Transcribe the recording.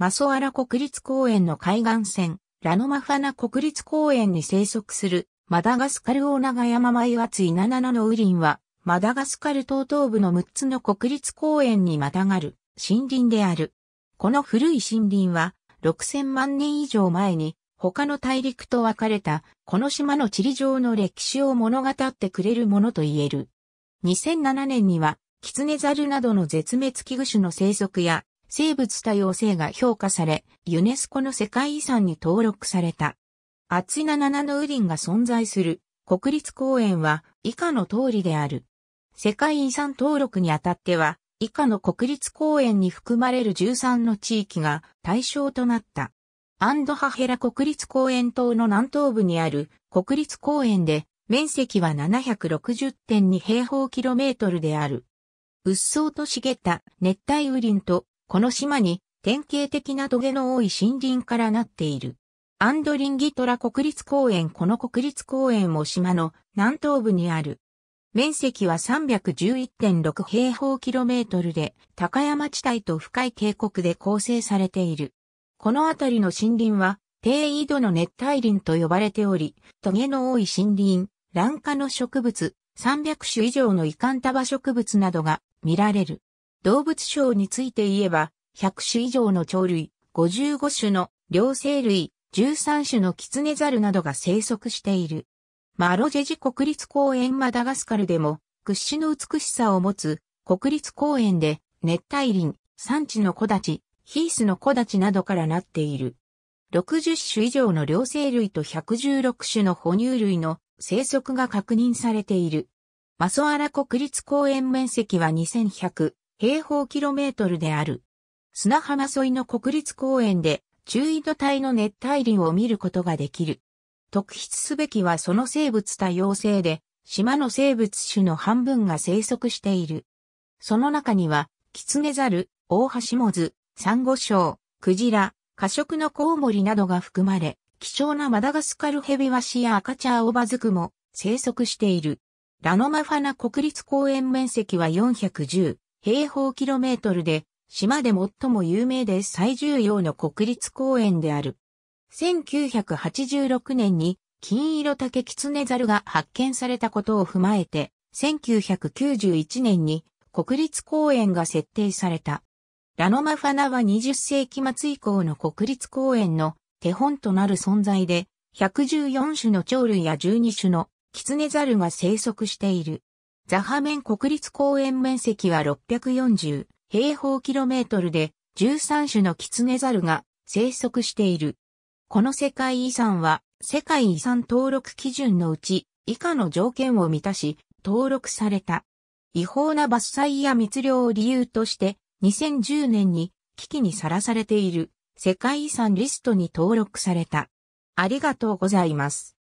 マソアラ国立公園の海岸線、ラノマファナ国立公園に生息する、マダガスカルオナガヤママイワツイナナナのリンは、マダガスカル東東部の6つの国立公園にまたがる森林である。この古い森林は、6000万年以上前に、他の大陸と分かれた、この島の地理上の歴史を物語ってくれるものと言える。2007年には、キツネザルなどの絶滅危惧種の生息や、生物多様性が評価され、ユネスコの世界遺産に登録された。アツイナナナの雨林が存在する国立公園は以下の通りである。世界遺産登録にあたっては、以下の国立公園に含まれる13の地域が対象となった。アンドハヘラ国立公園島の南東部にある国立公園で、面積は760.2平方キロメートルである。うっそうと茂った熱帯雨林とこの島に典型的な土の多い森林からなっている。アンドリンギトラ国立公園この国立公園も島の南東部にある。面積は311.6平方キロメートルで、高山地帯と深い渓谷で構成されている。この辺りの森林は、低緯度の熱帯林と呼ばれており、トゲの多い森林、卵化の植物、300種以上の遺憾束植物などが見られる。動物賞について言えば、100種以上の鳥類、55種の両生類、13種のキツネザルなどが生息している。マロジェジ国立公園マダガスカルでも、屈指の美しさを持つ国立公園で熱帯林、産地の木立、ヒースの木立などからなっている。60種以上の両生類と116種の哺乳類の生息が確認されている。マソアラ国立公園面積は2100平方キロメートルである。砂浜沿いの国立公園で中緯度帯の熱帯林を見ることができる。特筆すべきはその生物多様性で、島の生物種の半分が生息している。その中には、キツネザル、オオハシモズ、サンゴ礁、クジラ、過食のコウモリなどが含まれ、貴重なマダガスカルヘビワシや赤茶オバズクも生息している。ラノマファナ国立公園面積は410平方キロメートルで、島で最も有名で最重要の国立公園である。1986年に金色竹キツネザルが発見されたことを踏まえて、1991年に国立公園が設定された。ラノマファナは20世紀末以降の国立公園の手本となる存在で、114種の鳥類や12種のキツネザルが生息している。ザハメン国立公園面積は640平方キロメートルで13種のキツネザルが生息している。この世界遺産は世界遺産登録基準のうち以下の条件を満たし登録された。違法な伐採や密漁を理由として2010年に危機にさらされている世界遺産リストに登録された。ありがとうございます。